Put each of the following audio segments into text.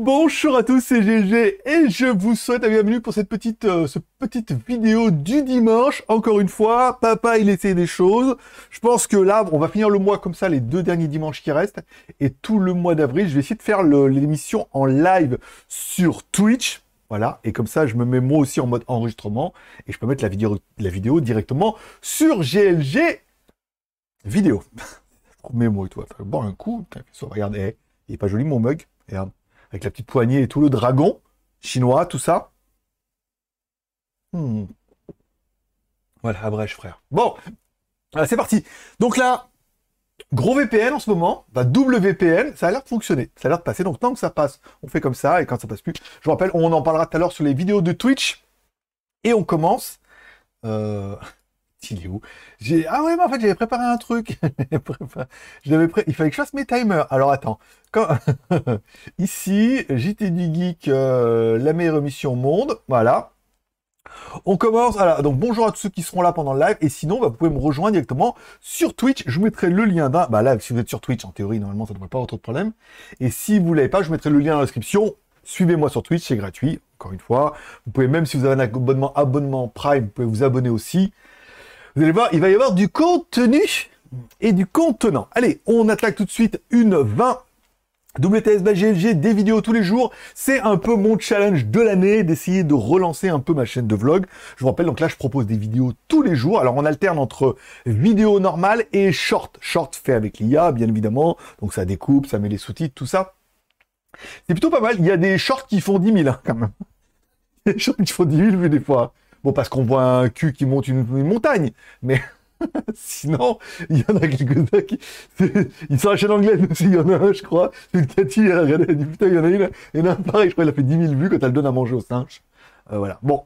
Bonjour à tous, c'est GG et je vous souhaite la bienvenue pour cette petite, euh, petite vidéo du dimanche. Encore une fois, papa il essaie des choses. Je pense que là, on va finir le mois comme ça, les deux derniers dimanches qui restent. Et tout le mois d'avril, je vais essayer de faire l'émission en live sur Twitch. Voilà, et comme ça, je me mets moi aussi en mode enregistrement et je peux mettre la vidéo, la vidéo directement sur GLG vidéo. mets moi et toi. Bon, un coup, Regardez, eh, il est pas joli mon mug avec la petite poignée et tout, le dragon chinois, tout ça. Hmm. Voilà, à Brèche, frère. Bon, c'est parti. Donc là, gros VPN en ce moment, bah double VPN, ça a l'air de fonctionner, ça a l'air de passer. Donc tant que ça passe, on fait comme ça, et quand ça passe plus, je vous rappelle, on en parlera tout à l'heure sur les vidéos de Twitch. Et on commence. Euh il est où Ah ouais, mais en fait, j'avais préparé un truc. je devais Il fallait que je fasse mes timers. Alors attends. Ici, JT du Geek, euh, la meilleure émission au monde. Voilà. On commence. Voilà. Donc bonjour à tous ceux qui seront là pendant le live. Et sinon, bah, vous pouvez me rejoindre directement sur Twitch. Je vous mettrai le lien d'un. Bah là, si vous êtes sur Twitch, en théorie, normalement, ça ne devrait pas être trop de problème. Et si vous ne l'avez pas, je vous mettrai le lien dans la description. Suivez-moi sur Twitch, c'est gratuit, encore une fois. Vous pouvez même, si vous avez un abonnement, abonnement Prime, vous pouvez vous abonner aussi. Vous allez voir, il va y avoir du contenu et du contenant. Allez, on attaque tout de suite une 20 WTS GLG, des vidéos tous les jours, c'est un peu mon challenge de l'année d'essayer de relancer un peu ma chaîne de vlog. Je vous rappelle, donc là je propose des vidéos tous les jours, alors on alterne entre vidéo normale et short. Short fait avec l'IA, bien évidemment, donc ça découpe, ça met les sous-titres, tout ça. C'est plutôt pas mal, il y a des shorts qui font 10 000 hein, quand même. des shorts qui font 10 000 vu des fois. Bon, parce qu'on voit un cul qui monte une, montagne, mais sinon, il y en a quelques-uns qui. Ils sont à la chaîne anglaise aussi, il y en a un, je crois. Une Cathy, elle a putain, il y en a une, il y en a un pareil, je crois, elle a fait 10 000 vues quand elle donne à manger au singes, euh, voilà. Bon,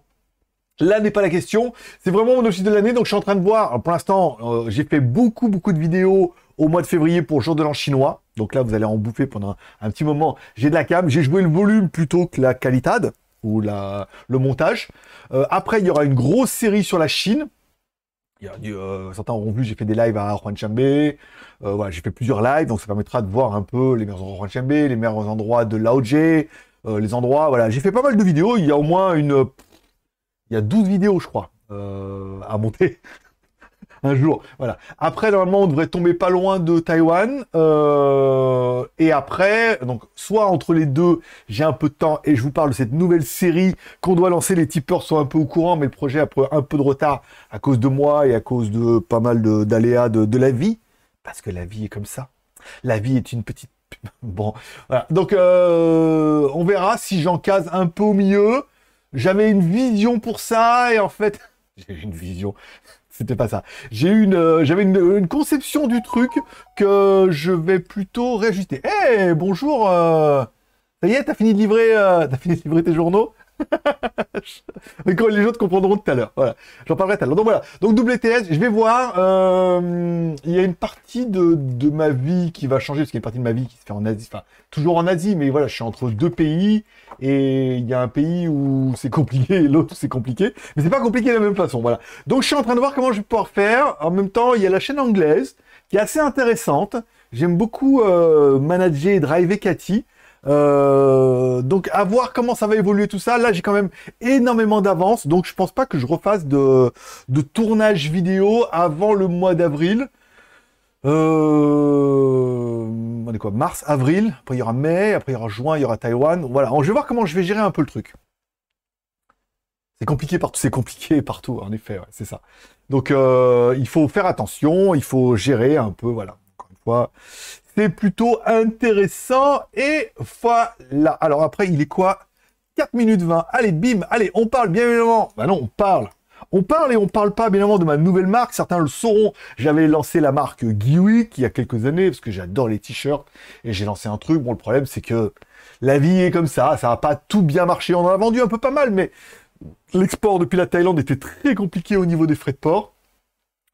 Là n'est pas la question. C'est vraiment mon objectif de l'année. Donc je suis en train de voir. pour l'instant, euh, j'ai fait beaucoup, beaucoup de vidéos au mois de février pour le jour de l'an chinois. Donc là, vous allez en bouffer pendant un, petit moment. J'ai de la cam. J'ai joué le volume plutôt que la qualité ou la, le montage. Euh, après, il y aura une grosse série sur la Chine. Il euh, certains auront vu, j'ai fait des lives à Juan Chambé. Euh, voilà, j'ai fait plusieurs lives, donc ça permettra de voir un peu les meilleurs endroits de les meilleurs endroits de les endroits. Voilà, j'ai fait pas mal de vidéos. Il y a au moins une. Il y a 12 vidéos, je crois, à monter un jour. Voilà. Après, normalement, on devrait tomber pas loin de Taïwan. Euh, et après, donc, soit entre les deux, j'ai un peu de temps et je vous parle de cette nouvelle série qu'on doit lancer. Les tipeurs sont un peu au courant, mais le projet a pris un peu de retard à cause de moi et à cause de pas mal d'aléas de, la vie. Parce que la vie est comme ça. La vie est une petite bon, voilà. Donc, euh, on verra si j'en case un peu au milieu. J'avais une vision pour ça, et en fait, j'ai une vision. C'était pas ça. J'ai une, euh, j'avais une, conception du truc que je vais plutôt réajuster. Eh, bonjour. Euh, ça y est, t'as fini de livrer, euh, t'as fini de livrer tes journaux. Quand les autres comprendront tout à l'heure. Voilà. J'en parlerai tout à l'heure. Donc voilà. Donc WTS, je vais voir. Euh, il y a une partie de, de, ma vie qui va changer, parce qu'il y a une partie de ma vie qui se fait en Asie. Enfin, toujours en Asie, mais voilà, je suis entre deux pays. Et il y a un pays où c'est compliqué et l'autre c'est compliqué. Mais c'est pas compliqué de la même façon. Voilà. Donc je suis en train de voir comment je vais pouvoir faire. En même temps, il y a la chaîne anglaise qui est assez intéressante. J'aime beaucoup euh, manager et driver Cathy. Euh, donc à voir comment ça va évoluer tout ça. Là j'ai quand même énormément d'avance, donc je pense pas que je refasse de, tournage vidéo avant le mois d'avril. Euh, on est quoi Mars, avril, après il y aura mai, après il y aura juin, il y aura Taïwan. Voilà, je vais voir comment je vais gérer un peu le truc. C'est compliqué partout, c'est compliqué partout, en effet, c'est ça. Donc euh, il faut faire attention, il faut gérer un peu, voilà. Encore une fois, c'est plutôt intéressant. Et voilà. Alors après, il est quoi 4 minutes 20. Allez, bim. Allez, on parle bien évidemment. Bah non, on parle. On parle et on parle pas bien évidemment de ma nouvelle marque. Certains le sauront. J'avais lancé la marque Giwi il y a quelques années parce que j'adore les t-shirts et j'ai lancé un truc. Bon, le problème c'est que la vie est comme ça. Ça n'a pas tout bien marché. On en a vendu un peu pas mal, mais l'export depuis la Thaïlande était très compliqué au niveau des frais de port.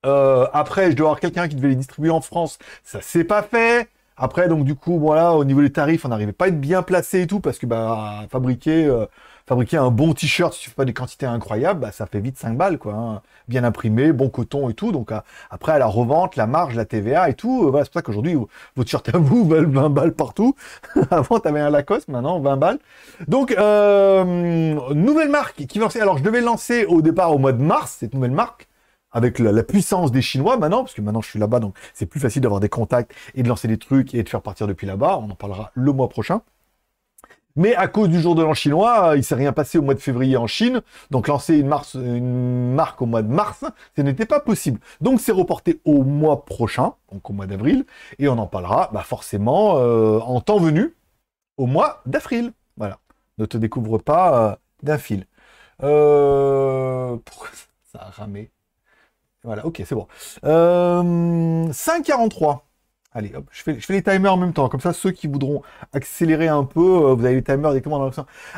Euh, après, je dois avoir quelqu'un qui devait les distribuer en France. Ça s'est pas fait. Après, donc du coup, voilà, au niveau des tarifs, on n'arrivait pas à être bien placé et tout, parce que bah fabriquer, euh, fabriquer un bon t-shirt, si tu fais pas des quantités incroyables, bah, ça fait vite 5 balles, quoi. Hein. Bien imprimé, bon coton et tout. Donc euh, après, à la revente, la marge, la TVA et tout, euh, voilà, c'est pour ça qu'aujourd'hui, votre t-shirts à vous valent 20 balles partout. Avant, t'avais un Lacoste, maintenant 20 balles. Donc nouvelle marque qui va Alors je devais lancer au départ au mois de mars cette nouvelle marque avec la, puissance des Chinois maintenant, parce que maintenant je suis là-bas, donc c'est plus facile d'avoir des contacts et de lancer des trucs et de faire partir depuis là-bas. On en parlera le mois prochain. Mais à cause du jour de l'an chinois, euh, il ne s'est rien passé au mois de février en Chine. Donc lancer une, marque au mois de mars, ce n'était pas possible. Donc c'est reporté au mois prochain, donc au mois d'avril. Et on en parlera bah, forcément euh, en temps venu au mois d'avril. Voilà. Ne te découvre pas euh, d'un fil. Pourquoi Ça a ramé. Voilà, ok, c'est bon. 5.43. Euh, Allez, hop, je fais, je fais, les timers en même temps. Comme ça, ceux qui voudront accélérer un peu, euh, vous avez les timers directement dans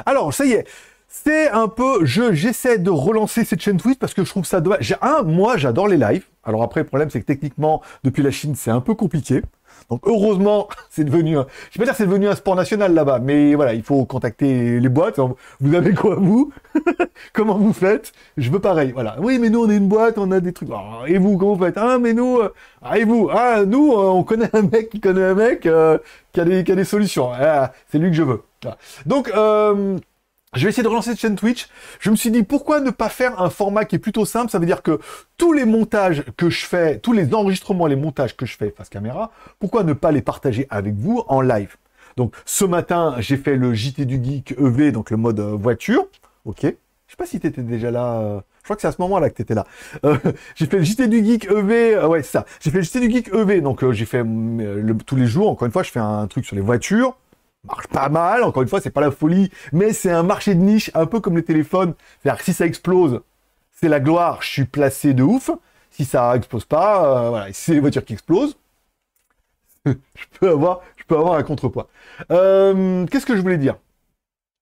Alors, ça y est. C'est un peu, je j'essaie de relancer cette chaîne Twitch parce que je trouve ça dommage. Un, moi j'adore les lives. Alors après le problème c'est que techniquement depuis la Chine c'est un peu compliqué. Donc heureusement, c'est devenu, un... je vais pas dire c'est devenu un sport national là-bas, mais voilà, il faut contacter les boîtes. Vous avez quoi vous Comment vous faites Je veux pareil. Voilà. Oui, mais nous on est une boîte, on a des trucs. Ah, et vous comment vous faites Ah, mais nous, euh, ah, et vous Ah, nous, euh, on connaît un mec qui connaît un mec euh, qui a des solutions. Ah, c'est lui que je veux. Donc euh, je vais essayer de relancer cette chaîne Twitch. Je me suis dit pourquoi ne pas faire un format qui est plutôt simple. Ça veut dire que tous les montages que je fais, tous les enregistrements, les montages que je fais face caméra, pourquoi ne pas les partager avec vous en live Donc ce matin, j'ai fait le JT du geek EV, donc le mode euh, voiture. Ok. Je sais pas si t'étais déjà là. Euh, je crois que c'est à ce moment-là que t'étais là. Euh, j'ai fait le JT du Geek EV. ouais, c'est ça. J'ai fait le JT du Geek EV. Donc, j'ai fait mm, tous les jours, encore une fois, je fais un truc sur les voitures marche pas mal. Encore une fois, c'est pas la folie, mais c'est un marché de niche, un peu comme les téléphones. C'est-à-dire que si ça explose, c'est la gloire, je suis placé de ouf. Si ça explose pas, euh, voilà, c'est les voitures qui explosent, je, peux avoir, je peux avoir un contrepoids. Euh, qu'est-ce que je voulais dire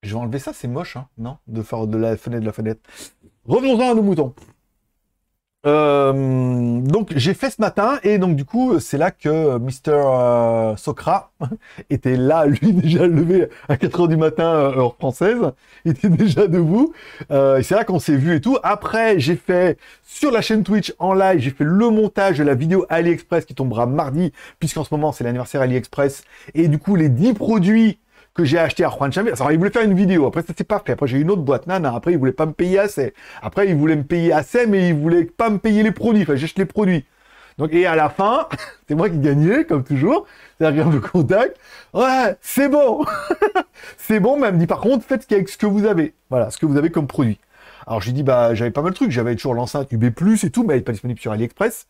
Je vais enlever ça, c'est moche, hein, non de faire de la fenêtre de la fenêtre. Revenons-en à nos moutons. Euh, donc j'ai fait ce matin et donc du coup c'est là que mr euh, Socra était là, lui déjà levé à 4 heures du matin euh, heure française, il était déjà debout. et c'est là qu'on s'est vu et tout. Après j'ai fait sur la chaîne Twitch en live, j'ai fait le montage de la vidéo AliExpress qui tombera mardi puisqu'en ce moment c'est l'anniversaire AliExpress et du coup les 10 produits que j'ai acheté à Juan Chambé. Alors, il voulait faire une vidéo. Après, ça c'est parfait. Après, j'ai une autre boîte. Nana. Après, il voulait pas me payer assez. Après, il voulait me payer assez, mais il voulait pas me payer les produits. Enfin, j'achète les produits. Donc, et à la fin, c'est moi qui gagnais, comme toujours. C'est-à-dire contact. Ouais, c'est bon. c'est bon, mais elle me dit, par contre, faites avec ce que vous avez. Voilà, ce que vous avez comme produit. Alors, je lui dis, bah, j'avais pas mal de trucs. J'avais toujours l'enceinte UB+, et tout, mais elle n'est pas disponible sur AliExpress.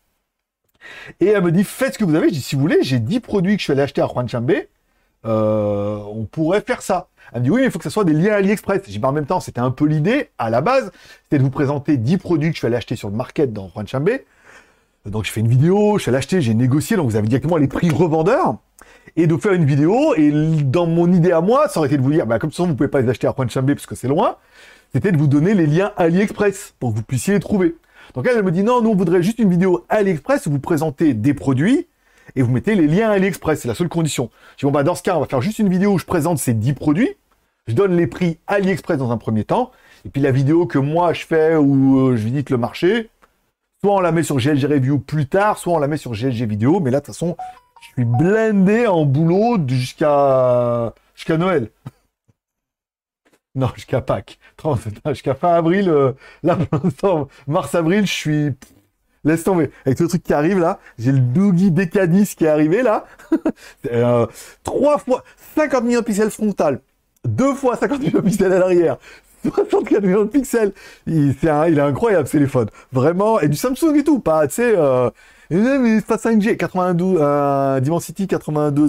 Et elle me dit, faites ce que vous avez. Je dis, si vous voulez, j'ai 10 produits que je vais aller acheter à Juan Chambé. Euh, on pourrait faire ça. Elle me dit, oui, il faut que ce soit des liens AliExpress. J'ai dit, en même temps, c'était un peu l'idée, à la base, c'était de vous présenter 10 produits que je suis allé acheter sur le market dans chambé Donc, je fais une vidéo, je suis allé acheter, j'ai négocié, donc vous avez directement les prix revendeurs. Et de faire une vidéo, et dans mon idée à moi, ça aurait été de vous dire, bah, comme ça, vous pouvez pas les acheter à Chambé parce que c'est loin, c'était de vous donner les liens AliExpress pour que vous puissiez les trouver. Donc elle, elle me dit non, nous on voudrait juste une vidéo AliExpress où vous présenter des produits et vous mettez les liens à AliExpress. C'est la seule condition. Je dis, bah, dans ce cas, on va faire juste une vidéo où je présente ces 10 produits. Je donne les prix AliExpress dans un premier temps. Et puis la vidéo que moi je fais où euh, je visite le marché, soit on la met sur GLG Review plus tard, soit on la met sur GLG Vidéo. Mais là, de toute façon, je suis blindé en boulot jusqu'à jusqu'à Noël. Non, jusqu'à Pâques. Jusqu'à fin avril, euh, là, mars-avril, je suis Laisse tomber. Avec tout le truc qui arrive là, j'ai le Doogie Decanis qui est arrivé là. euh, 3 fois 50 millions de pixels frontal, 2 fois 50 millions de pixels à l'arrière, 64 millions de pixels. Il est, incroyable ce téléphone. Vraiment. Et du Samsung et tout. Pas, tu sais, pas 5G. 92, Dimensity 8200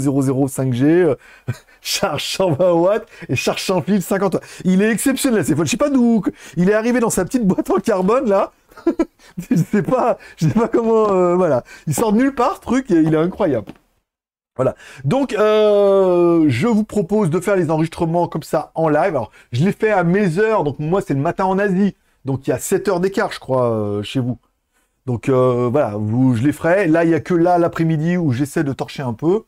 5G. Euh, charge 120 watts et charge sans fil 50 watts. Il est exceptionnel, ce téléphone. Je sais pas d'où. Il est arrivé dans sa petite boîte en carbone, là je sais pas, je sais pas comment, euh, voilà. Il sort de nulle part, truc, il est incroyable. Voilà. Donc, euh, je vous propose de faire les enregistrements comme ça en live. Alors, je l'ai fait à mes heures, donc moi, c'est le matin en Asie. Donc, il y a 7 heures d'écart, je crois, euh, chez vous. Donc, voilà, vous, je les ferai. Là, il y a que là, l'après-midi, où j'essaie de torcher un peu.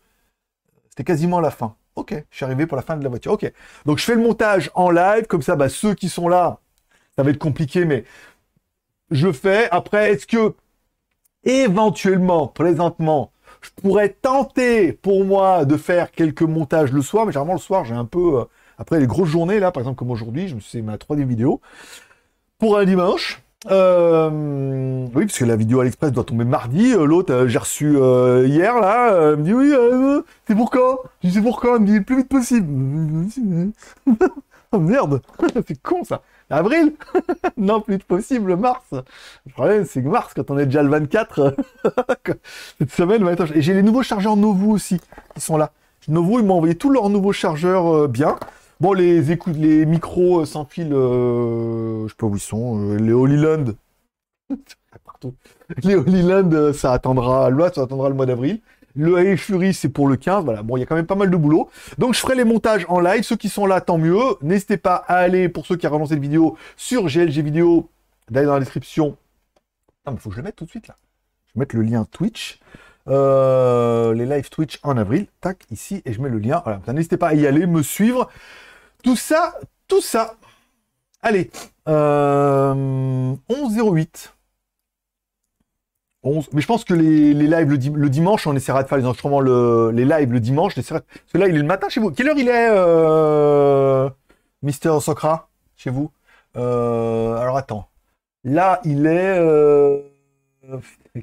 C'était quasiment la fin. Ok, je suis arrivé pour la fin de la voiture. Ok. Donc, je fais le montage en live, comme ça, bah, ceux qui sont là, ça va être compliqué, mais je fais. Après, est-ce que éventuellement, présentement, je pourrais tenter pour moi de faire quelques montages le soir, mais généralement le soir, j'ai un peu euh, après les grosses journées là, par exemple comme aujourd'hui, je me suis ma troisième vidéo pour un dimanche. Euh, oui, parce que la vidéo à l'express doit tomber mardi. Euh, l'autre, j'ai reçu hier là, elle me dit oui, c'est pour quand Je dis c'est pour quand Elle me dit le plus vite possible. oh merde, c'est con ça. Avril Non, plus de possible, mars. Le problème, c'est que mars, quand on est déjà le 24, cette semaine, et j'ai les nouveaux chargeurs Novo aussi, qui sont là. Novo, ils m'ont envoyé tous leurs nouveaux chargeurs euh, bien. Bon, les écoutes, les micros euh, sans fil, euh, je sais pas où ils sont, les Holy Land. Les ça attendra, ça attendra le mois d'avril. Le et Fury, c'est pour le 15. Voilà, bon, il y a quand même pas mal de boulot. Donc, je ferai les montages en live. Ceux qui sont là, tant mieux. N'hésitez pas à aller, pour ceux qui relancé cette vidéo, sur GLG Vidéo, d'aller dans la description. Ah, mais faut que je le mette tout de suite, là. Je vais mettre le lien Twitch. Euh, les live Twitch en avril. Tac, ici, et je mets le lien. Voilà, n'hésitez pas à y aller, me suivre. Tout ça, tout ça. Allez, 11.08. Euh, mais je pense que les, lives le, dimanche, on essaiera de faire les enregistrements, les lives le dimanche. Parce que là, il est le matin chez vous. Quelle heure il est, euh, Mister Socra, chez vous euh, Alors attends. Là, il est. Euh,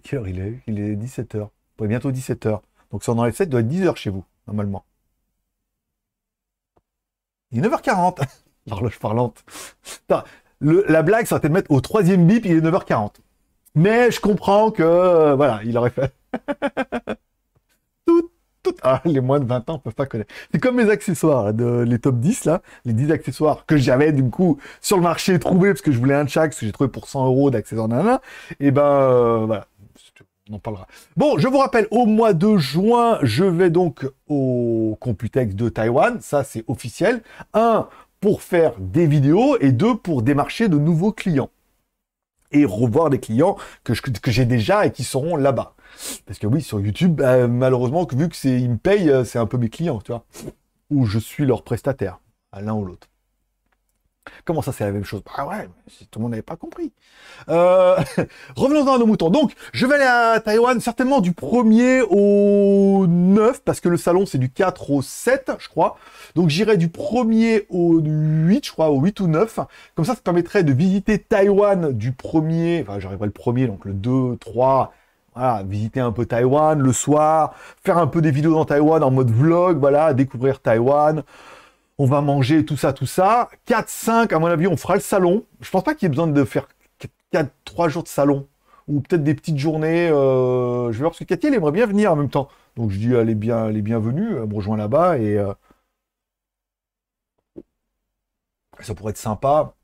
quelle heure il est Il est 17h. Ouais, bientôt 17h. Donc ça on enlève 7, doit être 10h chez vous, normalement. Il est 9h40. L'horloge parlante. la blague, ça aurait été de mettre au troisième bip, il est 9h40. Mais je comprends que, euh, voilà, il aurait fait... tout, tout... Ah, les moins de 20 ans peuvent pas connaître. C'est comme les accessoires, de, les top 10, là, les 10 accessoires que j'avais, du coup, sur le marché trouvé, parce que je voulais un de chaque, parce que j'ai trouvé pour 100 euros d'accessoires, nanana. Et eh ben, euh, voilà, on en parlera. Bon, je vous rappelle, au mois de juin, je vais donc au Computex de Taïwan, ça c'est officiel. Un, pour faire des vidéos, et deux, pour démarcher de nouveaux clients et revoir des clients que, que j'ai déjà et qui seront là-bas. Parce que oui, sur YouTube, bah, malheureusement, vu que c'est ils me payent, euh, c'est un peu mes clients, tu vois, ou je suis leur prestataire, à l'un ou l'autre. Comment ça, c'est la même chose Bah ouais, tout le monde n'avait pas compris. Euh, revenons dans à nos moutons. Donc, je vais aller à Taïwan certainement du 1er au 9, parce que le salon, c'est du 4 au 7, je crois. Donc, j'irai du 1er au 8, je crois, au 8 ou 9. Comme ça, ça permettrait de visiter Taïwan du 1er, enfin, j'arriverai le 1er, donc le 2, 3, voilà, visiter un peu Taïwan le soir, faire un peu des vidéos dans Taïwan en mode vlog, voilà, découvrir Taïwan, on va manger tout ça, tout ça. 4, 5, à mon avis, on fera le salon. Je pense pas qu'il y ait besoin de faire 4, 3 jours de salon. Ou peut-être des petites journées. Euh, je vais voir, parce que Cathy, aimerait bien venir en même temps. Donc je dis, allez bien, elle est bienvenue, elle rejoint là-bas. Et euh, ça pourrait être sympa.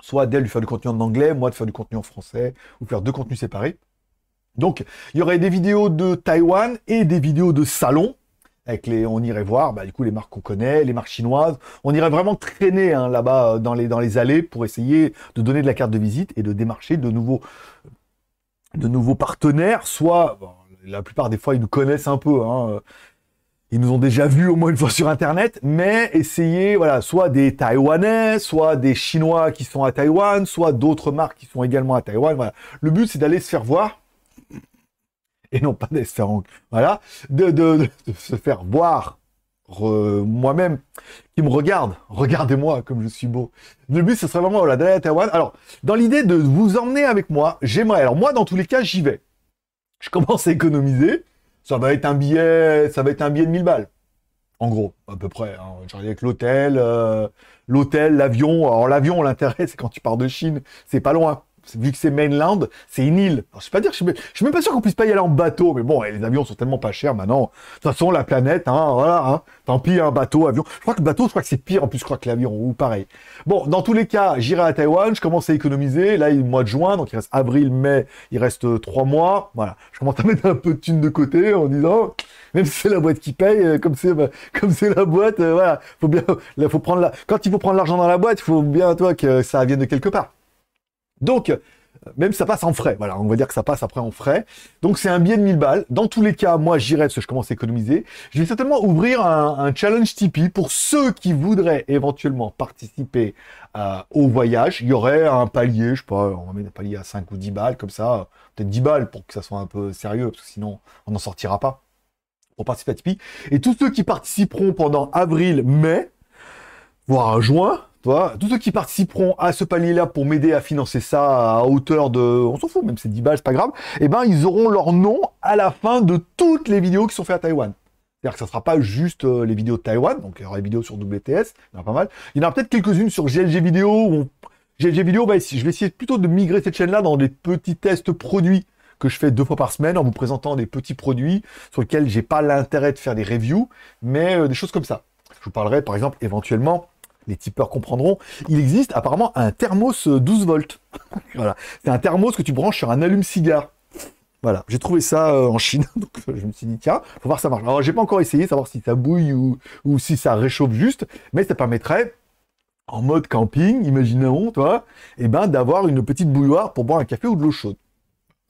Soit d'elle lui faire du contenu en anglais, moi de faire du contenu en français, ou faire deux contenus séparés. Donc, il y aurait des vidéos de Taïwan et des vidéos de salon les, on irait voir, bah, du coup, les marques qu'on connaît, les marques chinoises. On irait vraiment traîner hein, là-bas euh, dans les, dans les allées pour essayer de donner de la carte de visite et de démarcher de nouveaux, de nouveaux partenaires. Soit, la plupart des fois, ils nous connaissent un peu. Hein, euh, ils nous ont déjà vus au moins une fois sur Internet, mais essayer, voilà, soit des Taïwanais, soit des Chinois qui sont à Taïwan, soit d'autres marques qui sont également à Taïwan. Voilà. Le but, c'est d'aller se faire voir et non pas d'Esterang, voilà, de, se faire voir moi-même, qui me regarde, regardez-moi comme je suis beau. Le but, ce serait vraiment la d'aller Alors, dans l'idée de vous emmener avec moi, j'aimerais, alors moi, dans tous les cas, j'y vais. Je commence à économiser, ça va être un billet, ça va être un billet de 1000 balles. En gros, à peu près. Hein. J'arrive avec l'hôtel, euh, l'hôtel, l'avion. Alors l'avion, l'intérêt, c'est quand tu pars de Chine, c'est pas loin vu que c'est mainland, c'est une île. je sais pas dire, je suis, même pas sûr qu'on puisse pas y aller en bateau, mais bon, eh, les avions sont tellement pas chers maintenant. De toute façon, la planète, hein, voilà, hein. tant pis, un bateau, avion. Je crois que le bateau, je crois que c'est pire en plus, je crois que l'avion, ou pareil. Bon, dans tous les cas, j'irai à Taïwan, je commence à économiser, là, il est mois de juin, donc il reste avril, mai, il reste euh, trois mois, voilà. Je commence à mettre un peu de thunes de côté en disant, même si c'est la boîte qui paye, euh, comme c'est, bah, comme c'est la boîte, euh, voilà, faut bien, faut prendre quand il faut prendre l'argent dans la boîte, il faut bien, toi, que ça vienne de quelque part. Donc, euh, même ça passe en frais. Voilà, on va dire que ça passe après en frais. Donc c'est un billet de 1000 balles. Dans tous les cas, moi j'irai parce que je commence à économiser. Je vais certainement ouvrir un, challenge Tipeee pour ceux qui voudraient éventuellement participer euh, au voyage. Il y aurait un palier, je sais pas, on va mettre un palier à 5 ou 10 balles comme ça. Peut-être 10 balles pour que ça soit un peu sérieux parce que sinon on n'en sortira pas pour participer à Tipeee. Et tous ceux qui participeront pendant avril, mai, voire juin, tous ceux qui participeront à ce palier-là pour m'aider à financer ça à hauteur de, on s'en fout, même c'est 10 balles, c'est pas grave, eh ben, ils auront leur nom à la fin de toutes les vidéos qui sont faites à Taïwan. C'est-à-dire que ça ne sera pas juste euh, les vidéos de Taïwan, donc il y aura des vidéos sur WTS, il y en a pas mal. Il y en a peut-être quelques-unes sur GLG Vidéo, GLG Vidéo, bah, je vais essayer plutôt de migrer cette chaîne-là dans des petits tests produits que je fais deux fois par semaine en vous présentant des petits produits sur lesquels j'ai pas l'intérêt de faire des reviews, mais euh, des choses comme ça. Je vous parlerai par exemple éventuellement les tipeurs comprendront, il existe apparemment un thermos 12 euh, volts. voilà. C'est un thermos que tu branches sur un allume-cigare. Voilà, j'ai trouvé ça euh, en Chine, donc je me suis dit, tiens, faut voir ça marche. Alors, j'ai pas encore essayé, savoir si ça bouille ou, ou si ça réchauffe juste, mais ça permettrait, en mode camping, imaginons, toi, et eh ben, d'avoir une petite bouilloire pour boire un café ou de l'eau chaude.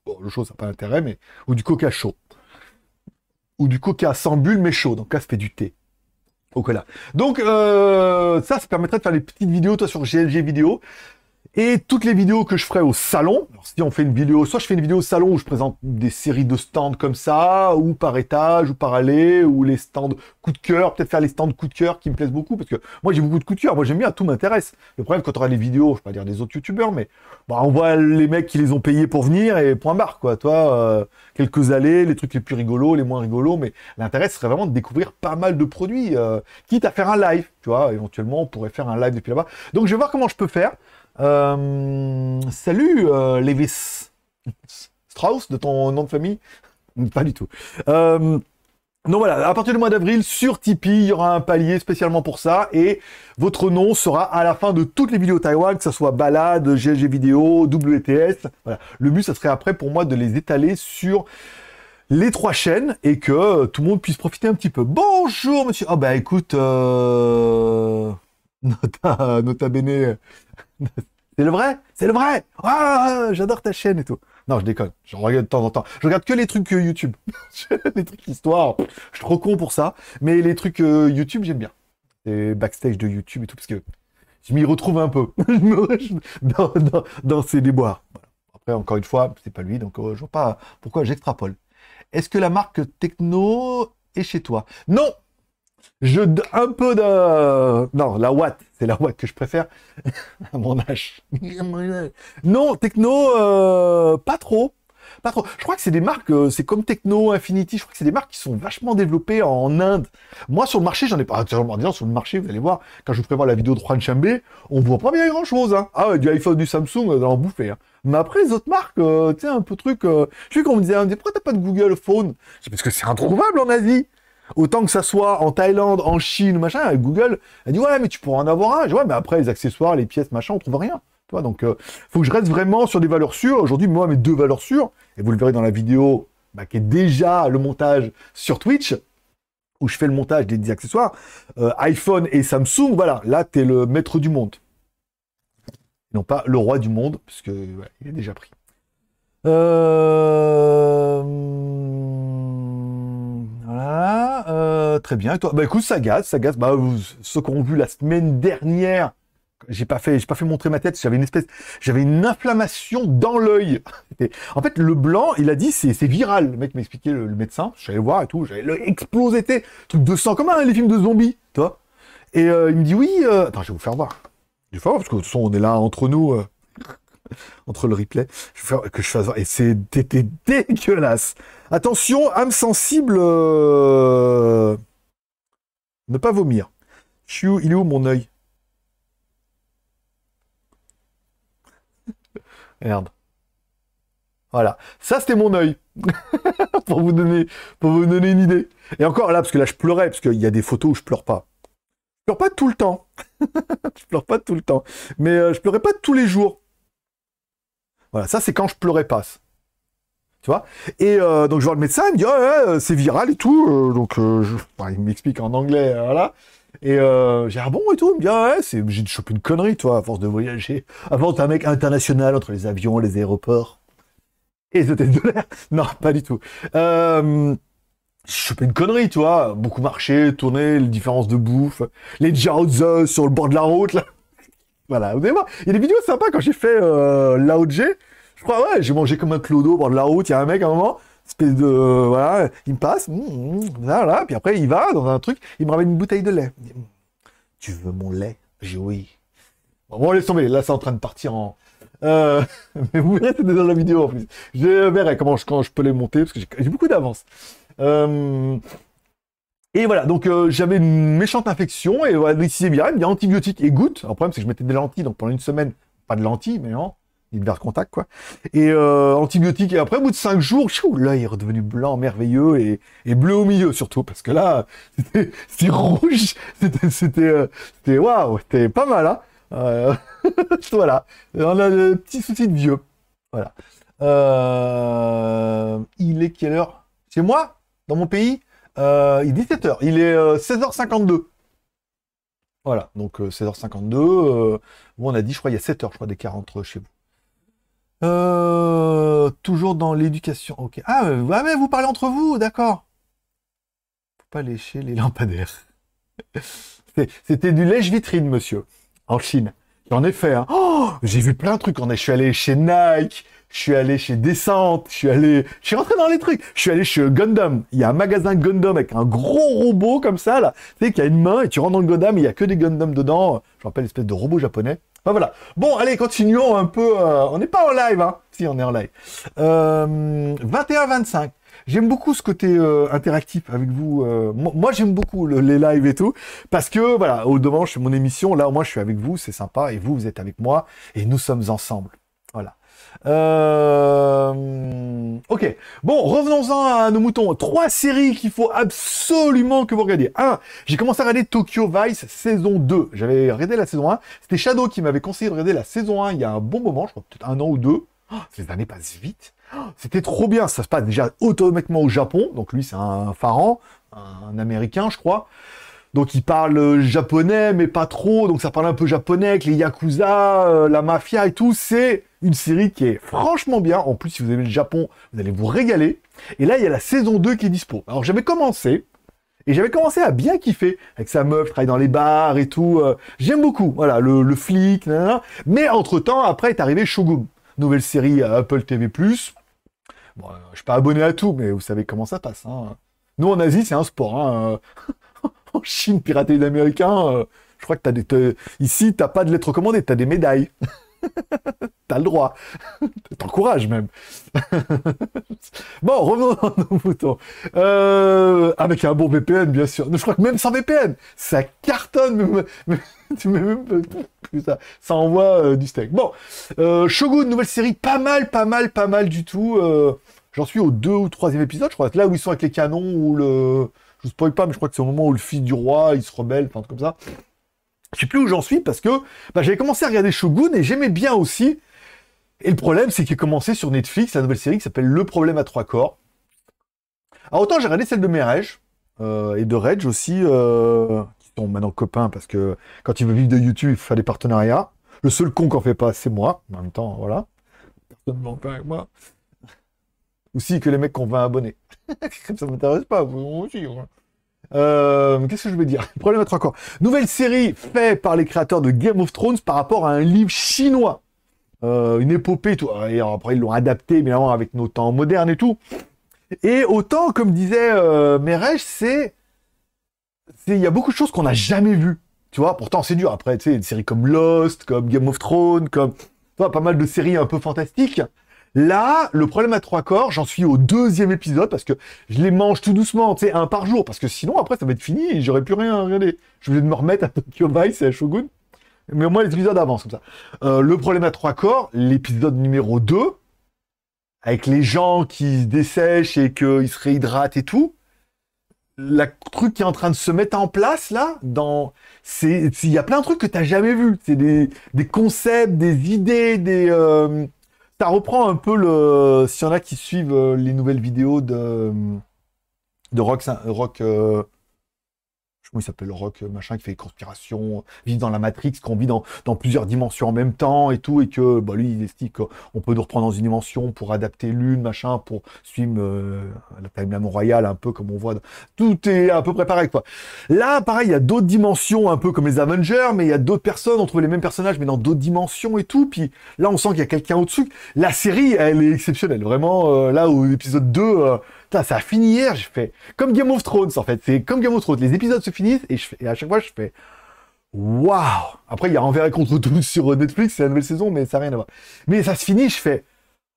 Bon, l'eau chaude, ça n'a pas d'intérêt, mais. Ou du coca chaud. Ou du coca sans bulle, mais chaud, donc là, ça fait du thé voilà. Donc, euh, ça, ça permettrait de faire les petites vidéos, toi, sur GLG Vidéo. Et toutes les vidéos que je ferai au salon, si on fait une vidéo, soit je fais une vidéo au salon où je présente des séries de stands comme ça, ou par étage, ou par allée, ou les stands coup de cœur, peut-être faire les stands coup de cœur qui me plaisent beaucoup, parce que moi j'ai beaucoup de couture. de cœur, moi j'aime bien, tout m'intéresse. Le problème quand on a les vidéos, je ne vais pas dire des autres youtubeurs, mais bah, on voit les mecs qui les ont payés pour venir, et point barre, quoi, toi, euh, quelques allées, les trucs les plus rigolos, les moins rigolos, mais l'intérêt serait vraiment de découvrir pas mal de produits, euh, quitte à faire un live, tu vois, éventuellement on pourrait faire un live depuis là-bas. Donc je vais voir comment je peux faire. Euh, salut euh, Lévis Strauss de ton nom de famille Pas du tout. Non, euh, voilà, à partir du mois d'avril, sur Tipeee, il y aura un palier spécialement pour ça, et votre nom sera à la fin de toutes les vidéos Taïwan, que ce soit balade, GLG vidéo, WTS. Voilà. Le but, ça serait après pour moi de les étaler sur les trois chaînes et que tout le monde puisse profiter un petit peu. Bonjour monsieur. Ah bah écoute, nota, nota bene. c'est le vrai C'est le vrai ah, ah, ah, J'adore ta chaîne et tout. Non, je déconne. Je regarde de temps en temps. Je regarde que les trucs euh, YouTube. les trucs histoire, je suis trop con pour ça. Mais les trucs euh, YouTube, j'aime bien. et backstage de YouTube et tout, parce que je m'y retrouve un peu dans, dans, ces déboires. Après, encore une fois, c'est pas lui, donc euh, je vois pas pourquoi j'extrapole. Est-ce que la marque techno est chez toi Non je un peu de... Non, la Watt, c'est la Watt que je préfère mon âge. non, techno, euh, pas trop. Pas trop. Je crois que c'est des marques, euh, c'est comme Techno, Infinity, je crois que c'est des marques qui sont vachement développées en Inde. Moi, sur le marché, j'en ai pas. disant sur le marché, vous allez voir, quand je vous voir la vidéo de Juan Chambé, on voit pas bien grand chose. Hein. Ah ouais, du iPhone, du Samsung, on en bouffer. Hein. Mais après, les autres marques, euh, tu sais, un peu truc. Euh... Je sais qu'on me disait, on me pourquoi t'as pas de Google Phone C'est Parce que c'est introuvable en Asie. Autant que ça soit en Thaïlande, en Chine, machin, Google elle dit ouais, mais tu pourras en avoir un. Je dis, ouais, mais après les accessoires, les pièces, machin, on trouve rien. Tu donc il euh, faut que je reste vraiment sur des valeurs sûres. Aujourd'hui, moi, mes deux valeurs sûres, et vous le verrez dans la vidéo bah, qui est déjà le montage sur Twitch, où je fais le montage des 10 accessoires, euh, iPhone et Samsung, voilà, là, tu es le maître du monde. Non pas le roi du monde, parce il est déjà pris. Euh... Euh, très bien. Et toi Bah écoute, ça ça gaz bah, ceux qui ont vu la semaine dernière, j'ai pas fait, j'ai pas fait montrer ma tête, j'avais une espèce, j'avais une inflammation dans l'œil. En fait, le blanc, il a dit, c'est, viral. Le mec m'expliquait, le, médecin, je voir et tout, j'avais explosé, truc de sang, comme un hein, les films de zombies, toi. Et euh, il me dit, oui, euh, attends, je vais vous faire voir. Du vais parce que de on est là entre nous entre le replay, je faire, que je fasse Et c'était dégueulasse. Attention, âme sensible, euh, ne pas vomir. il est où mon œil Merde. Voilà. Ça, c'était mon œil. pour, vous donner, une idée. Et encore là, parce que là, je pleurais, parce qu'il y a des photos où je pleure pas. Je pleure pas tout le temps. je pleure pas tout le temps. Mais euh, je pleurais pas tous les jours. Voilà, ça, c'est quand je pleurais pas. Tu vois Et euh, donc je vois le médecin, il me dit ouais, euh, c'est viral et tout. Euh, donc il m'explique en anglais, voilà. Et j'ai ah bon et tout, il me dit ah ouais, c'est j'ai chopé une connerie toi à force de voyager. Avant t'es un mec international entre les avions, les aéroports et les hôtels de l'air. Non, pas du tout. Euh, j'ai chopé une connerie, toi Beaucoup marché, tourner, les différences de bouffe, les jiaozi sur le bord de la route. Là. Voilà, vous avez voir. Il y a des vidéos sympas quand j'ai fait euh, l'AOG. Je crois, ouais, j'ai mangé comme un clodo au de la route. Il y a un mec à un moment, espèce de. voilà, il me passe, mm, mm, là, puis après, il va dans un truc, il me ramène une bouteille de lait. Mm, tu veux mon lait J'ai oui. Bon, laisse tomber, là, c'est en train de partir en. Euh, mais vous verrez, c'est dans la vidéo en plus. Je verrai comment je, quand je peux les monter parce que j'ai beaucoup d'avance. Euh, et voilà, donc euh, j'avais une méchante infection et voilà, ici bien, il y a antibiotiques et gouttes. Le problème, c'est que je mettais des lentilles, donc pendant une semaine, pas de lentilles, mais non, garde Contact, quoi. Et euh, antibiotiques, et après, au bout de 5 jours, l'œil est redevenu blanc, merveilleux, et, bleu au milieu, surtout, parce que là, c'était rouge, c'était... Euh, c'était... Waouh, c'était pas mal, hein euh, Voilà, on a le petit souci de vieux. Voilà. Euh, il est quelle heure Chez moi Dans mon pays Il dit 7 h il est 16h52. Voilà, donc 16h52, on a dit, je crois, il y a 7h, je crois, des 40 chez vous. Euh, toujours dans l'éducation. Ok. Ah, euh, ah, mais vous parlez entre vous, d'accord. Faut pas lécher les lampadaires. C'était du lèche-vitrine, monsieur, en Chine. J'en ai fait. Hein. Oh, j'ai vu plein de trucs. Je suis allé chez Nike, je suis allé chez Descente, je suis allé, je suis rentré dans les trucs, je suis allé chez Gundam. Il y a un magasin Gundam avec un gros robot comme ça, là, tu sais, qui a une main et tu rentres dans le Gundam, et il y a que des Gundam dedans. Je rappelle l'espèce de robot japonais. Enfin voilà. Bon, allez, continuons un peu. Euh, on n'est pas en live, hein Si, on est en live. Euh... 21-25. J'aime beaucoup ce côté euh, interactif avec vous. Euh, moi, j'aime beaucoup les lives et tout. Parce que, voilà, au devant, je fais mon émission. Là, moi, je suis avec vous. C'est sympa. Et vous, vous êtes avec moi. Et nous sommes ensemble. Euh... Ok. Bon, revenons-en à nos moutons. Trois séries qu'il faut absolument que vous regardiez. Un, j'ai commencé à regarder Tokyo Vice saison 2. J'avais regardé la saison 1. C'était Shadow qui m'avait conseillé de regarder la saison 1 il y a un bon moment, je crois peut-être un an ou deux. Oh, ces années passent vite. Oh, c'était trop bien. Ça se passe déjà automatiquement au Japon. Donc lui, c'est un pharaon, un américain, je crois. Donc il parle euh, japonais, mais pas trop. Donc ça parle un peu japonais avec les yakuza, euh, la mafia et tout. C'est une série qui est franchement bien. En plus, si vous aimez le Japon, vous allez vous régaler. Et là, il y a la saison 2 qui est dispo. Alors j'avais commencé. Et j'avais commencé à bien kiffer avec sa meuf, travaille dans les bars et tout. Euh. J'aime beaucoup, voilà, le, flic, Mais entre-temps, après est arrivé Shogun, nouvelle série Apple TV+. Bon, je suis pas abonné à tout, mais vous savez comment ça passe. Hein. Nous, en Asie, c'est un sport. Hein, en Chine pirater les Américains, euh, je crois que t'as des. Ici, t'as pas de lettres tu t'as des médailles. t'as le droit. T'encourages même. bon, revenons à nos boutons. Euh, avec un bon VPN, bien sûr. Je crois que même sans VPN, ça cartonne. Mais... ça envoie euh, du steak. Bon, Shogun, nouvelle série, pas mal, pas mal, pas mal du tout. J'en suis au deux ou troisième épisode, je crois. Là où ils sont avec les canons ou le je vous spoil pas, mais je crois que c'est au moment où le fils du roi, il se rebelle, enfin, comme ça. Je sais plus où j'en suis parce que bah, j'avais commencé à regarder Shogun et j'aimais bien aussi. Et le problème, c'est qu'il a commencé sur Netflix la nouvelle série qui s'appelle Le problème à trois corps. Alors autant j'ai regardé celle de mes euh, et de Rage aussi, euh, qui sont maintenant copains parce que quand il veut vivre de YouTube, il faut faire des partenariats. Le seul con qui en fait pas, c'est moi. En même temps, voilà. Personne ne avec moi. Ou si, que les mecs qui ont 20 abonnés. ça m'intéresse pas, vous aussi. Hein. Euh, qu'est-ce que je vais dire Problème à trois corps. Nouvelle série faite par les créateurs de Game of Thrones par rapport à un livre chinois. Euh, une épopée, tout. Ah, et après, ils l'ont adapté, évidemment, avec nos temps modernes et tout. Et autant, comme disait euh, Merej, c'est. Il y a beaucoup de choses qu'on n'a jamais vues. Tu vois, pourtant, c'est dur. Après, tu sais, une série comme Lost, comme Game of Thrones, comme. pas mal de séries un peu fantastiques. Là, le problème à trois corps, j'en suis au deuxième épisode parce que je les mange tout doucement, tu sais, un par jour, parce que sinon après ça va être fini et j'aurai plus rien à regarder. Je vais me remettre à Tokyo Vice et à Shogun. Mais au moins les épisodes avancent comme ça. Euh, le problème à trois corps, l'épisode numéro 2, avec les gens qui se dessèchent et qu'ils se réhydratent et tout, le truc qui est en train de se mettre en place là, dans il y a plein de trucs que t'as jamais vu, c'est des, concepts, des idées, des euh, ça reprend un peu le. S'il y en a qui suivent euh, les nouvelles vidéos de, euh, de Rock, rock euh, comment il s'appelle, le rock machin, qui fait des conspirations, vit dans la Matrix, qu'on vit dans, plusieurs dimensions en même temps et tout, et que bah, lui, il estime qu'on peut nous reprendre dans une dimension pour adapter l'une, machin, pour suivre euh, la timeline royale, un peu comme on voit. Tout est à peu près pareil, quoi. Là, pareil, il y a d'autres dimensions, un peu comme les Avengers, mais il y a d'autres personnes, on trouve les mêmes personnages, mais dans d'autres dimensions et tout, puis là, on sent qu'il y a quelqu'un au-dessus. La série, elle est exceptionnelle, vraiment, euh, là, au épisode 2... Putain, ça a fini hier, je fais comme Game of Thrones en fait. C'est comme Game of Thrones. Les épisodes se finissent et, à chaque fois je fais waouh. Après, il y a Envers et contre tout sur euh, Netflix, c'est la nouvelle saison, mais ça n'a rien à voir. Mais ça se finit, je fais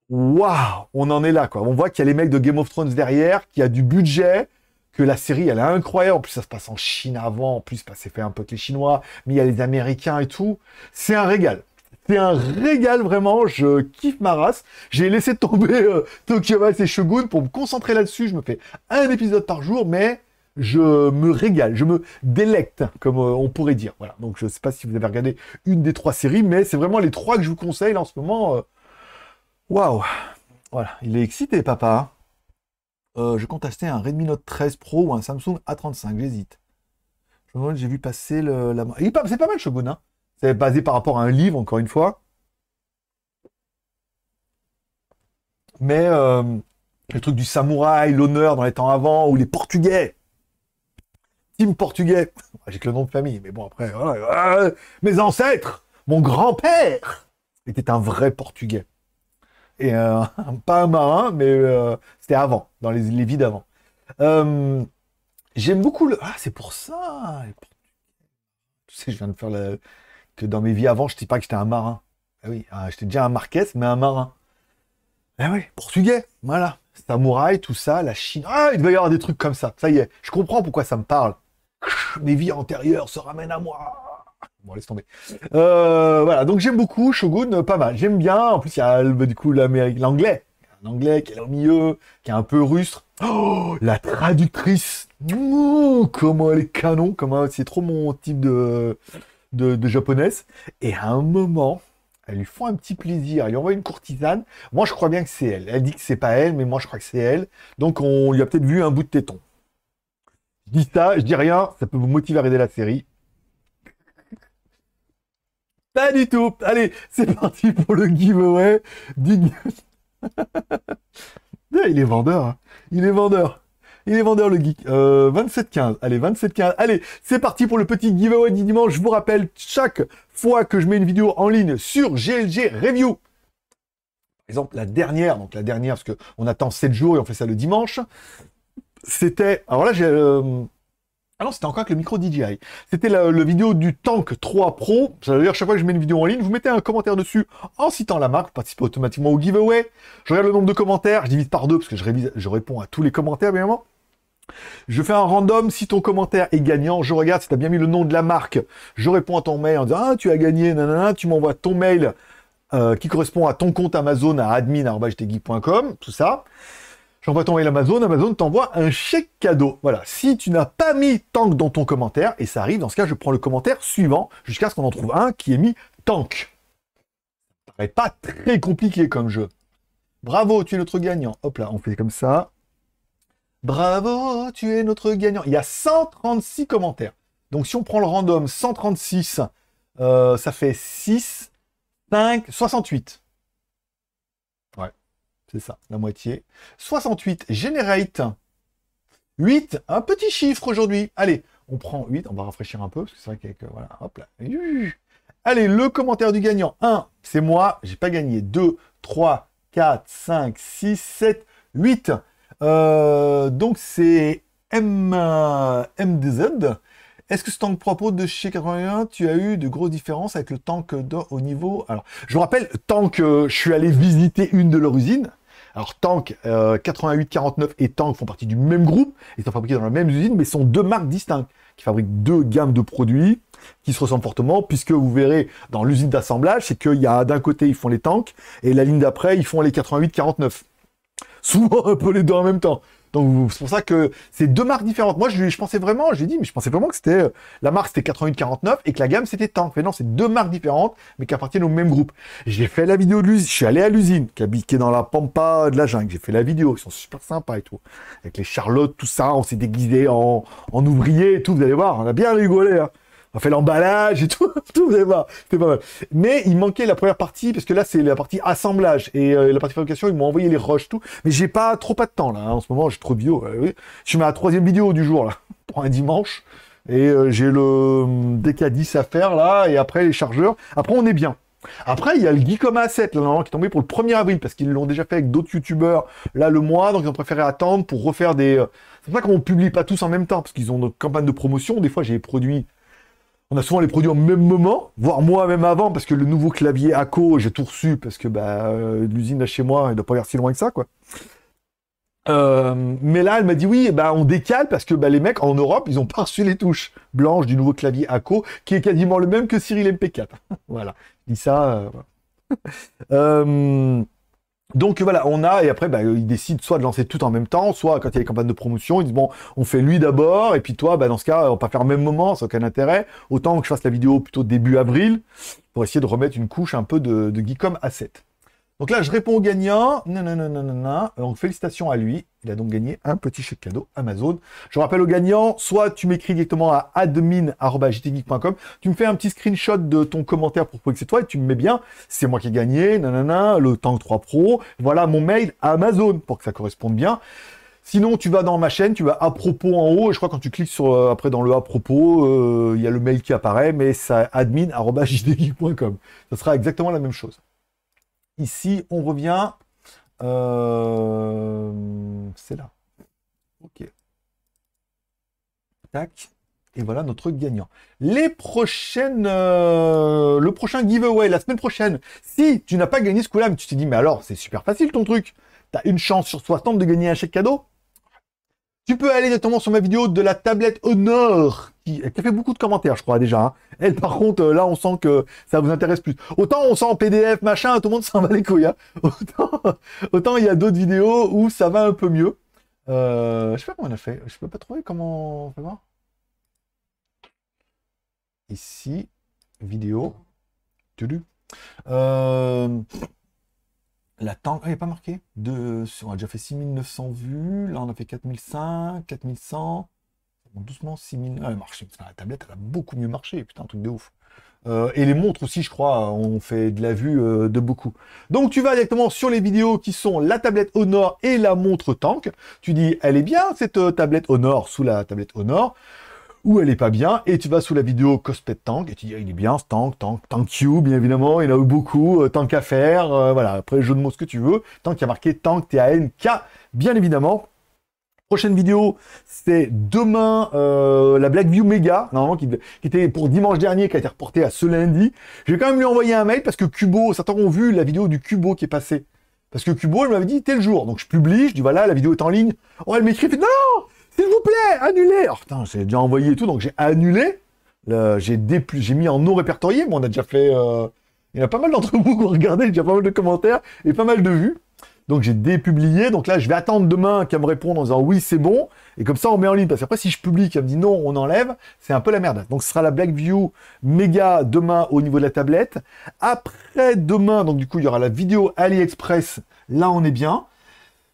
waouh, on en est là quoi. On voit qu'il y a les mecs de Game of Thrones derrière, qu'il y a du budget, que la série elle est incroyable. En plus, ça se passe en Chine avant, en plus, bah, c'est fait un peu que les Chinois, mais il y a les Américains et tout. C'est un régal un régal vraiment, je kiffe ma race. J'ai laissé tomber euh, Tokyo Vice et Shogun pour me concentrer là-dessus. Je me fais un épisode par jour, mais je me régale, je me délecte, comme euh, on pourrait dire. Voilà. Donc je sais pas si vous avez regardé une des trois séries, mais c'est vraiment les trois que je vous conseille en ce moment. Euh. Waouh Voilà, il est excité, papa. je compte acheter un Redmi Note 13 Pro ou un Samsung A35, j'hésite. J'ai vu passer le, la... C'est pas mal, Shogun, hein. C'est basé par rapport à un livre, encore une fois. Mais euh, le truc du samouraï, l'honneur dans les temps avant, ou les Portugais. Team Portugais. J'ai que le nom de famille, mais bon, après, euh, mes ancêtres, mon grand-père était un vrai Portugais. Et euh, un pas un marin, mais c'était avant, dans les, les vies d'avant. J'aime beaucoup le. Ah, c'est pour ça Tu sais, je viens de faire la, dans mes vies avant, je dis pas que j'étais un marin. Ah oui, hein, j'étais déjà un marquès, mais un marin. Ah oui, portugais, voilà. Samouraï, tout ça, la Chine. Ah, il devait y avoir des trucs comme ça. Ça y est, je comprends pourquoi ça me parle. Mes vies antérieures se ramènent à moi. Bon, laisse tomber. Euh, voilà, donc j'aime beaucoup Shogun, euh, pas mal. J'aime bien. En plus, il y a du coup l'Amérique, l'anglais. Un qui est au milieu, qui est un peu rustre. Oh, la traductrice. comment elle est canon. Comment c'est trop mon type de de, japonaise. Et à un moment, elle lui font un petit plaisir, elle lui envoie une courtisane. Moi, je crois bien que c'est elle. Elle dit que c'est pas elle, mais moi, je crois que c'est elle. Donc, on lui a peut-être vu un bout de téton. Je dis ça, je dis rien, ça peut vous motiver à regarder la série. Pas du tout. Allez, c'est parti pour le giveaway ah, Il est vendeur, hein. il est vendeur. Il est vendeur le geek. 27-15. Euh, Allez, 27-15. Allez, c'est parti pour le petit giveaway du dimanche. Je vous rappelle, chaque fois que je mets une vidéo en ligne sur GLG Review, par exemple la dernière, donc la dernière, parce qu'on attend 7 jours et on fait ça le dimanche, c'était... Alors là, j'ai... Euh, ah non, c'était encore avec le micro DJI. C'était la vidéo du Tank 3 Pro. Ça veut dire chaque fois que je mets une vidéo en ligne, vous mettez un commentaire dessus en citant la marque, Vous participez automatiquement au giveaway. Je regarde le nombre de commentaires, je divise par deux parce que je, révise, je réponds à tous les commentaires, bien évidemment. Je fais un random, si ton commentaire est gagnant, je regarde si tu as bien mis le nom de la marque. Je réponds à ton mail en disant Ah, tu as gagné, nanana, tu m'envoies ton mail euh, qui correspond à ton compte Amazon à admin.com, tout ça. J'envoie ton mail Amazon, Amazon t'envoie un chèque cadeau. Voilà, si tu n'as pas mis tank dans ton commentaire, et ça arrive, dans ce cas, je prends le commentaire suivant jusqu'à ce qu'on en trouve un qui est mis tank. Ça paraît pas très compliqué comme jeu. Bravo, tu es notre gagnant. Hop là, on fait comme ça. Bravo, tu es notre gagnant. Il y a 136 commentaires. Donc si on prend le random 136, euh, ça fait 6, 5, 68. Ouais, c'est ça, la moitié. 68, generate. 8, un petit chiffre aujourd'hui. Allez, on prend 8, on va rafraîchir un peu, parce que c'est vrai que euh, voilà, hop là. Allez, le commentaire du gagnant. 1, c'est moi, j'ai pas gagné. 2, 3, 4, 5, 6, 7, 8. Euh, donc c'est M, euh, MDZ. Est-ce que ce tank propos de chez 81, tu as eu de grosses différences avec le tank au niveau Alors, je rappelle, tank, euh, je suis allé visiter une de leurs usines. Alors, tank 8849 88, 49 et tank font partie du même groupe. Ils sont fabriqués dans la même usine, mais sont deux marques distinctes qui fabriquent deux gammes de produits qui se ressemblent fortement, puisque vous verrez dans l'usine d'assemblage, c'est qu'il y a d'un côté, ils font les tanks, et la ligne d'après, ils font les 88-49 souvent un peu les deux en même temps. Donc c'est pour ça que c'est deux marques différentes. Moi je, je pensais vraiment, j'ai dit, mais je pensais vraiment que c'était euh, la marque c'était 88-49 et que la gamme c'était Tank. Mais non, c'est deux marques différentes, mais qui appartiennent au même groupe. J'ai fait la vidéo de l'usine, je suis allé à l'usine, qui, est dans la pampa de la jungle. J'ai fait la vidéo, ils sont super sympas et tout. Avec les Charlottes, tout ça, on s'est déguisé en, en ouvrier et tout, vous allez voir, on a bien rigolé. Hein on fait l'emballage et tout, tout Mais il manquait la première partie, parce que là, c'est la partie assemblage et euh, la partie fabrication, ils m'ont envoyé les rushs, tout. Mais j'ai pas trop pas de temps, là, hein. en ce moment, j'ai trop bio euh, Je suis ma troisième vidéo du jour, là, pour un dimanche. Et euh, j'ai le hum, DK10 à faire, là, et après les chargeurs. Après, on est bien. Après, il y a le Geekoma 7 là, normalement, qui est tombé pour le 1er avril, parce qu'ils l'ont déjà fait avec d'autres youtubeurs, là, le mois, donc ils ont préféré attendre pour refaire des... C'est pour ça qu'on publie pas tous en même temps, parce qu'ils ont notre campagne de promotion. Des fois, j'ai produit on a souvent les produits au même moment, voire moi même avant, parce que le nouveau clavier ACO, j'ai tout reçu, parce que bah, euh, l'usine à chez moi, elle doit pas aller si loin que ça, quoi. Euh, mais là, elle m'a dit oui, eh ben, on décale parce que bah, les mecs en Europe, ils ont pas reçu les touches blanches du nouveau clavier ACO, qui est quasiment le même que Cyril MP4. voilà, je dis ça. Euh, donc voilà, on a, et après, bah, ils décident soit de lancer tout en même temps, soit quand il y a les campagnes de promotion, ils disent, bon, on fait lui d'abord, et puis toi, bah, dans ce cas, on va pas faire au même moment, ça n'a aucun intérêt. Autant que je fasse la vidéo plutôt début avril, pour essayer de remettre une couche un peu de, de Geekom à 7. Donc là, je réponds au gagnant. Non, non, non, non, non, Donc félicitations à lui. Il a donc gagné un petit chèque cadeau Amazon. Je rappelle au gagnant, soit tu m'écris directement à admin.jtgeek.com, tu me fais un petit screenshot de ton commentaire pour prouver que c'est toi et tu me mets bien, c'est moi qui ai gagné, Non, non. le Tank 3 Pro. Voilà mon mail à Amazon pour que ça corresponde bien. Sinon, tu vas dans ma chaîne, tu vas à propos en haut, et je crois que quand tu cliques sur euh, après dans le à propos, euh, il y a le mail qui apparaît, mais ça admin.jdgeek.com. Ça sera exactement la même chose. Ici, on revient. Euh, c'est là. Ok. Tac. Et voilà notre gagnant. Les prochaines, euh, le prochain giveaway la semaine prochaine. Si tu n'as pas gagné ce coup-là, mais tu te dit, mais alors c'est super facile ton truc. T'as une chance sur 60 de gagner un chèque cadeau. Tu peux aller notamment sur ma vidéo de la tablette Honor qui, a fait beaucoup de commentaires, je crois déjà. Hein. Elle, par contre, euh, là, on sent que ça vous intéresse plus. Autant on sent en PDF, machin, tout le monde s'en va les couilles. Hein. Autant, il y a d'autres vidéos où ça va un peu mieux. Je euh, je sais pas comment on a fait. Je peux pas trouver comment. On fait voir. Ici, vidéo. Tu Euh... La tank, n'y ah, a pas marqué. De... On a déjà fait 6900 vues. Là, on a fait 4500, 4100 doucement 6000. Ah, marché. la tablette, elle a beaucoup mieux marché. Putain, truc de ouf. Euh, et les montres aussi, je crois, on fait de la vue euh, de beaucoup. Donc tu vas directement sur les vidéos qui sont la tablette Honor et la montre Tank. Tu dis, elle est bien cette euh, tablette Honor sous la tablette Honor ou elle est pas bien, et tu vas sous la vidéo Cosplay Tank, et tu dis, ah, il est bien, ce tank, tank, tank you, bien évidemment, il a eu beaucoup, tank à faire, voilà, après, jeu de mots, ce que tu veux, tank qui a marqué tank, t a bien évidemment, Prochaine vidéo, c'est demain euh, la Blackview Mega, non qui, était pour dimanche dernier, qui a été reporté à ce lundi. Je vais quand même lui envoyer un mail parce que Cubo, certains ont vu la vidéo du Cubo qui est passé Parce que Cubo, elle m'avait dit tel jour. Donc je publie, je dis voilà, la vidéo est en ligne. Oh, elle m'écrit, non, s'il vous plaît, annulez. Oh j'ai déjà envoyé tout, donc j'ai annulé. J'ai j'ai mis en non répertorié, mais on a déjà fait. Euh, il y a pas mal d'entre vous qui ont regardé, déjà pas mal de commentaires et pas mal de vues. Donc j'ai dépublié. Donc là, je vais attendre demain qu'elle me réponde en disant oui, c'est bon. Et comme ça, on met en ligne. Parce qu'après, si je publie qu'elle me dit non, on enlève, c'est un peu la merde. Donc ce sera la View méga demain au niveau de la tablette. Après demain, donc du coup, il y aura la vidéo AliExpress. Là, on est bien.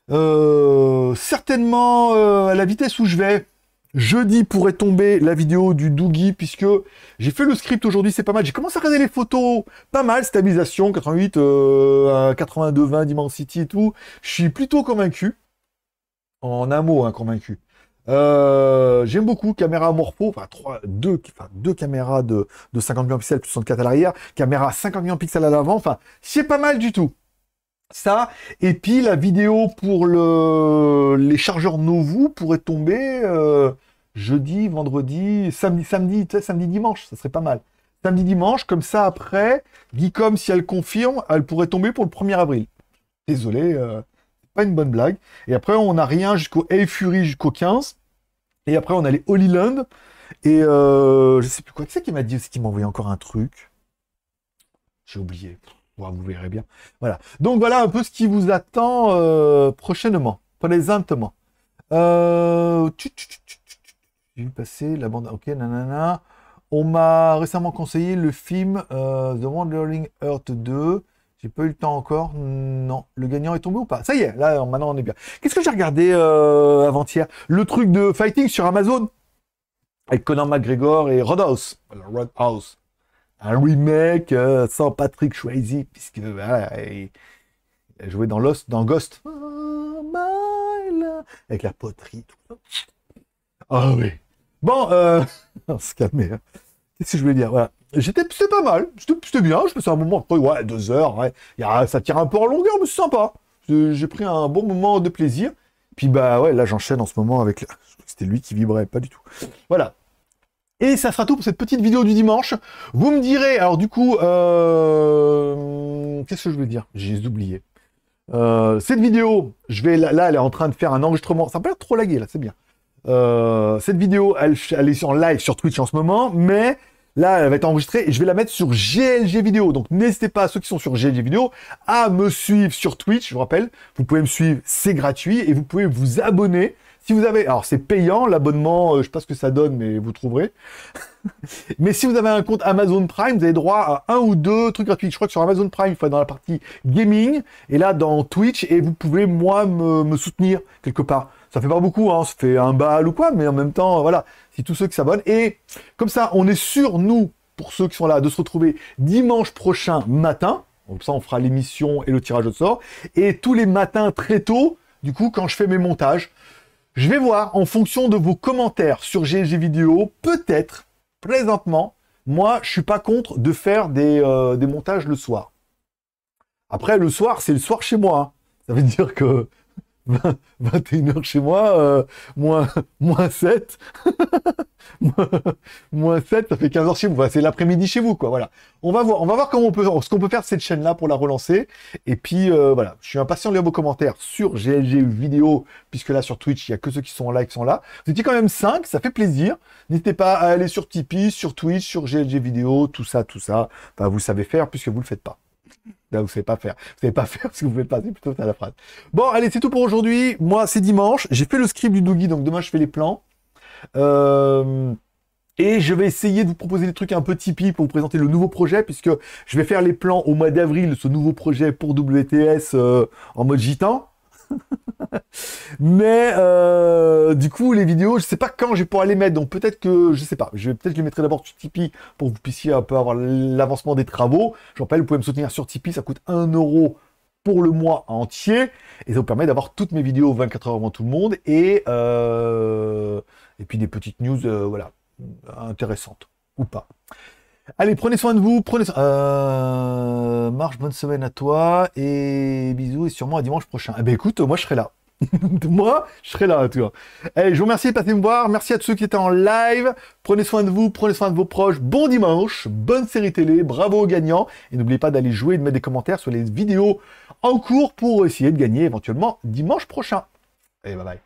Euh, certainement, euh, à la vitesse où je vais, Jeudi pourrait tomber la vidéo du Doogie puisque j'ai fait le script aujourd'hui, c'est pas mal. J'ai commencé à regarder les photos, pas mal, stabilisation, 88, 82, 20, Dimensity et tout. Je suis plutôt convaincu. En un mot, hein, convaincu. Euh, j'aime beaucoup caméra morpho, enfin, 3, 2, enfin, caméras de, 50 millions pixels plus 64 à l'arrière, caméra 50 millions pixels à l'avant, enfin c'est pas mal du tout ça, et puis la vidéo pour le, les chargeurs vous pourrait tomber euh, jeudi, vendredi, samedi, samedi, samedi, dimanche, ça serait pas mal. Samedi, dimanche, comme ça après, comme si elle confirme, elle pourrait tomber pour le 1er avril. Désolé, euh, pas une bonne blague. Et après, on n'a rien jusqu'au Hey Fury, jusqu'au 15. Et après, on a les Et euh, je sais plus quoi que c'est qui m'a dit, ce qu'il m'a envoyé encore un truc. J'ai oublié vous verrez bien. Voilà. Donc voilà un peu ce qui vous attend euh, prochainement, présentement. Euh... J'ai passer la bande. Ok, nanana. On m'a récemment conseillé le film euh, The Wandering Earth 2. J'ai pas eu le temps encore. Non. Le gagnant est tombé ou pas Ça y est, là, maintenant on est bien. Qu'est-ce que j'ai regardé euh, avant-hier Le truc de fighting sur Amazon avec Conan McGregor et Rodhouse. Rodhouse un remake euh, sans Patrick Swayze, puisque il a joué dans Lost, dans Ghost, oh, avec la poterie, tout Ah oui. Bon, euh... on se ce euh, que je voulais dire Voilà. J'étais, c'était pas mal, c'était bien. Je passais un moment, ouais, deux heures, ouais. ça tire un peu en longueur, mais c'est sympa. J'ai pris un bon moment de plaisir. Puis bah ouais, là j'enchaîne en ce moment avec. C'était lui qui vibrait, pas du tout. Voilà. Et ça sera tout pour cette petite vidéo du dimanche. Vous me direz, alors du coup, euh... qu'est-ce que je veux dire J'ai oublié. Euh, cette vidéo, je vais là, elle est en train de faire un enregistrement. Ça peut pas trop lagué là, c'est bien. Euh, cette vidéo, elle, elle, est en live sur Twitch en ce moment, mais Là, elle va être enregistrée et je vais la mettre sur GLG Vidéo. Donc, n'hésitez pas, ceux qui sont sur GLG Vidéo, à me suivre sur Twitch. Je vous rappelle, vous pouvez me suivre, c'est gratuit et vous pouvez vous abonner. Si vous avez, alors c'est payant, l'abonnement, je euh, je sais pas ce que ça donne, mais vous trouverez. mais si vous avez un compte Amazon Prime, vous avez droit à un ou deux trucs gratuits. Je crois que sur Amazon Prime, il faut être dans la partie gaming, et là dans Twitch, et vous pouvez moi me soutenir quelque part ça fait pas beaucoup, hein, ça fait un bal ou quoi, mais en même temps, voilà, si tous ceux qui s'abonnent. Et comme ça, on est sûr, nous, pour ceux qui sont là, de se retrouver dimanche prochain matin. Comme ça, on fera l'émission et le tirage au sort. Et tous les matins, très tôt, du coup, quand je fais mes montages, je vais voir, en fonction de vos commentaires sur G&G Vidéo, peut-être, présentement, moi, je suis pas contre de faire euh, des, montages le soir. Après, le soir, c'est le soir chez moi. Hein. Ça veut dire que 21h chez moi, euh, moins, 7, moins 7, ça fait 15h chez vous. c'est l'après-midi chez vous, quoi. Voilà. On va voir, on va voir comment on peut, ce qu'on peut faire de cette chaîne-là pour la relancer. Et puis, euh, voilà. Je suis impatient de lire vos commentaires sur GLG vidéo, puisque là, sur Twitch, il n'y a que ceux qui sont en live qui sont là. Vous étiez quand même 5, ça fait plaisir. N'hésitez pas à aller sur Tipeee, sur Twitch, sur GLG vidéo, tout ça, tout ça. vous savez faire puisque vous le faites pas vous ne savez pas faire. Vous savez pas faire ce que vous pas c'est plutôt à la phrase. Bon, allez, c'est tout pour aujourd'hui. Moi, c'est dimanche. J'ai fait le script du Doogie, donc demain, je fais les plans. Euh, et je vais essayer de vous proposer des trucs un peu tipeee pour vous présenter le nouveau projet, puisque je vais faire les plans au mois d'avril, ce nouveau projet pour WTS euh, en mode gitan mais euh, du coup, les vidéos, je sais pas quand je vais les mettre. Donc peut-être que, je sais pas, je vais peut-être les mettre d'abord sur Tipeee pour que vous puissiez un peu avoir l'avancement des travaux. Je rappelle, vous pouvez me soutenir sur Tipeee, ça coûte 1 euro pour le mois entier. Et ça vous permet d'avoir toutes mes vidéos 24 heures avant tout le monde. Et, euh, et puis des petites news, euh, voilà, intéressantes ou pas. Allez, prenez soin de vous, prenez soin... Euh... Marche, bonne semaine à toi, et bisous, et sûrement à dimanche prochain. Eh ben écoute, moi je serai là. moi, je serai là, tu vois. Allez, eh, je vous remercie de passer me voir, merci à tous ceux qui étaient en live, prenez soin de vous, prenez soin de vos proches, bon dimanche, bonne série télé, bravo aux gagnants, et n'oubliez pas d'aller jouer et de mettre des commentaires sur les vidéos en cours pour essayer de gagner éventuellement dimanche prochain. Allez, bye bye.